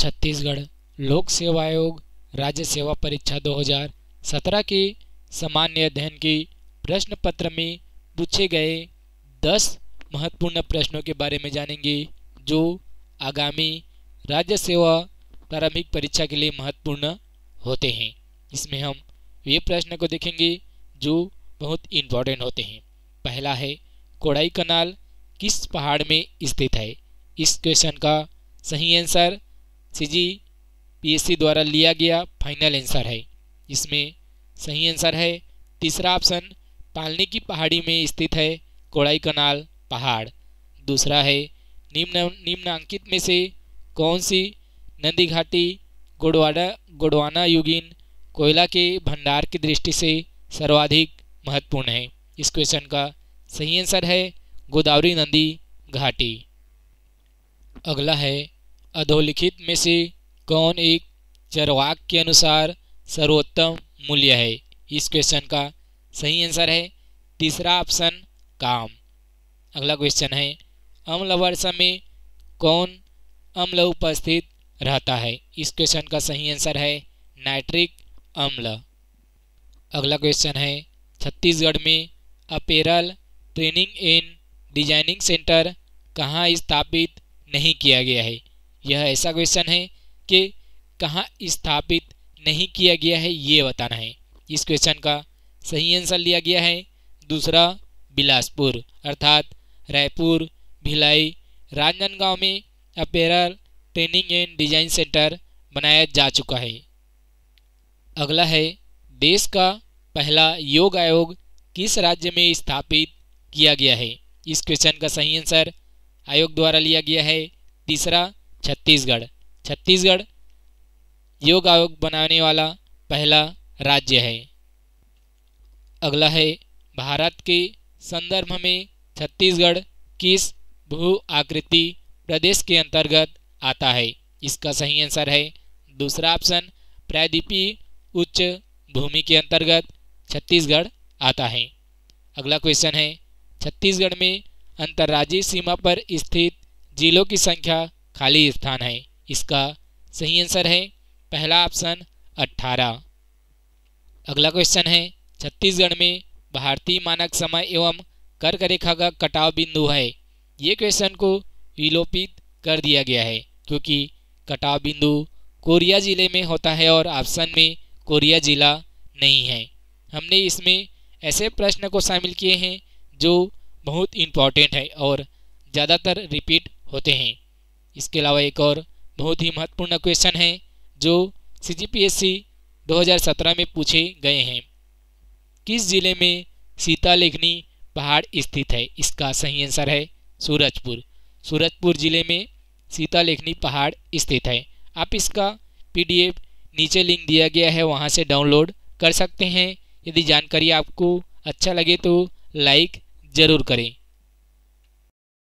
छत्तीसगढ़ लोक सेवा आयोग राज्य सेवा परीक्षा 2017 की सामान्य अध्ययन की प्रश्न पत्र में पूछे गए 10 महत्वपूर्ण प्रश्नों के बारे में जानेंगे जो आगामी राज्य सेवा प्रारंभिक परीक्षा के लिए महत्वपूर्ण होते हैं इसमें हम वे प्रश्न को देखेंगे जो बहुत इंपॉर्टेंट होते हैं पहला है कोड़ाई कनाल किस पहाड़ में स्थित है इस क्वेश्चन का सही आंसर सीजी पीएससी द्वारा लिया गया फाइनल आंसर है इसमें सही आंसर है तीसरा ऑप्शन पालनी की पहाड़ी में स्थित है कोड़ाई कनाल पहाड़ दूसरा है निम्न निम्नांकित में से कौन सी नंदी घाटी गोडवाडा गोडवाना युगिन कोयला के भंडार की दृष्टि से सर्वाधिक महत्वपूर्ण है इस क्वेश्चन का सही आंसर है गोदावरी नंदी घाटी अगला है अधोलिखित में से कौन एक चरवाक के अनुसार सर्वोत्तम मूल्य है इस क्वेश्चन का सही आंसर है तीसरा ऑप्शन काम अगला क्वेश्चन है अम्ल वर्षा में कौन अम्ल उपस्थित रहता है इस क्वेश्चन का सही आंसर है नाइट्रिक अम्ल अगला क्वेश्चन है छत्तीसगढ़ में apparel training and designing centre कहाँ स्थापित नहीं किया गया है यह ऐसा क्वेश्चन है कि कहाँ स्थापित नहीं किया गया है ये बताना है इस क्वेश्चन का सही आंसर लिया गया है दूसरा बिलासपुर अर्थात रायपुर भिलाई राजनांदगांव में apparel training and design centre बनाया जा चुका है अगला है देश का पहला योग आयोग किस राज्य में स्थापित किया गया है इस क्वेश्चन का सही आंसर आयोग द्वारा लिया गया है तीसरा छत्तीसगढ़ छत्तीसगढ़ योग आयोग बनाने वाला पहला राज्य है अगला है भारत के संदर्भ में छत्तीसगढ़ किस भू आकृति प्रदेश के अंतर्गत आता है इसका सही आंसर है दूसरा ऑप्शन प्रायद्वीपीय उच्च भूमि के अंतर्गत छत्तीसगढ़ आता है अगला क्वेश्चन है छत्तीसगढ़ में अंतर्राज्यीय सीमा पर स्थित जिलों की संख्या खाली स्थान है इसका सही आंसर है पहला ऑप्शन अट्ठारह अगला क्वेश्चन है छत्तीसगढ़ में भारतीय मानक समय एवं कर्क रेखा का कटाव बिंदु है ये क्वेश्चन को विलोपित कर दिया गया है क्योंकि कटाव बिंदु कोरिया जिले में होता है और ऑप्शन में कोरिया जिला नहीं है हमने इसमें ऐसे प्रश्न को शामिल किए हैं जो बहुत इम्पॉर्टेंट है और ज़्यादातर रिपीट होते हैं इसके अलावा एक और बहुत ही महत्वपूर्ण क्वेश्चन है जो सी जी पी एस सी दो हज़ार सत्रह में पूछे गए हैं किस जिले में सीता लेखनी पहाड़ स्थित है इसका सही आंसर है सूरजपुर सूरजपुर जिले में सीता लेखनी पहाड़ स्थित है आप इसका पीडीएफ नीचे लिंक दिया गया है वहाँ से डाउनलोड कर सकते हैं यदि जानकारी आपको अच्छा लगे तो लाइक ज़रूर करें